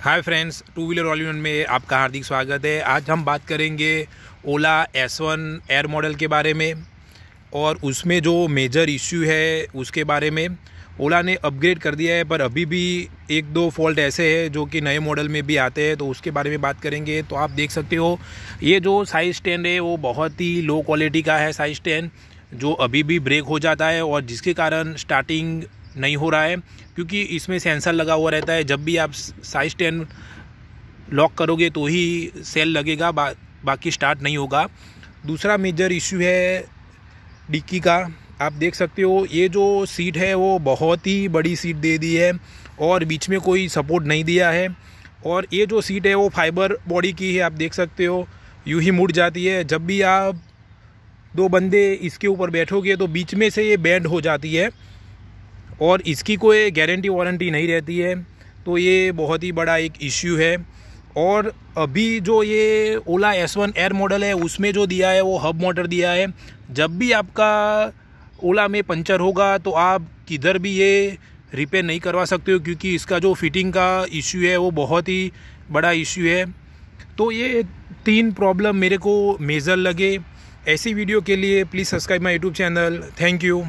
हाय friends two wheeler ऑलियन में आपका हार्दिक स्वागत है आज हम बात करेंगे Ola S one Air model के बारे में और उसमें जो मेजर इश्यू है उसके बारे में ओला ने अपग्रेड कर दिया है पर अभी भी एक दो फॉल्ट ऐसे हैं जो कि नए मॉडल में भी आते हैं तो उसके बारे में बात करेंगे तो आप देख सकते हो ये जो साइज़ टेन है वो बहुत ही लो क्वालिटी का है साइज़ टेन जो अभी भी ब्रेक हो जाता है और जिसके कारण स्टार्टिंग नहीं हो रहा है क्योंकि इसमें सेंसर लगा हुआ रहता है जब भी आप साइज टेन लॉक करोगे तो ही सेल लगेगा बा, बाकी स्टार्ट नहीं होगा दूसरा मेजर इश्यू है डिक्की का आप देख सकते हो ये जो सीट है वो बहुत ही बड़ी सीट दे दी है और बीच में कोई सपोर्ट नहीं दिया है और ये जो सीट है वो फाइबर बॉडी की है आप देख सकते हो यूँ ही मुड़ जाती है जब भी आप दो बंदे इसके ऊपर बैठोगे तो बीच में से ये बैंड हो जाती है और इसकी कोई गारंटी वारंटी नहीं रहती है तो ये बहुत ही बड़ा एक इश्यू है और अभी जो ये Ola S one Air model है उसमें जो दिया है वो हब मोटर दिया है जब भी आपका ओला में पंचर होगा तो आप किधर भी ये रिपेयर नहीं करवा सकते हो क्योंकि इसका जो फिटिंग का इश्यू है वो बहुत ही बड़ा इश्यू है तो ये तीन प्रॉब्लम मेरे को मेज़र लगे ऐसी वीडियो के लिए please subscribe my YouTube channel thank you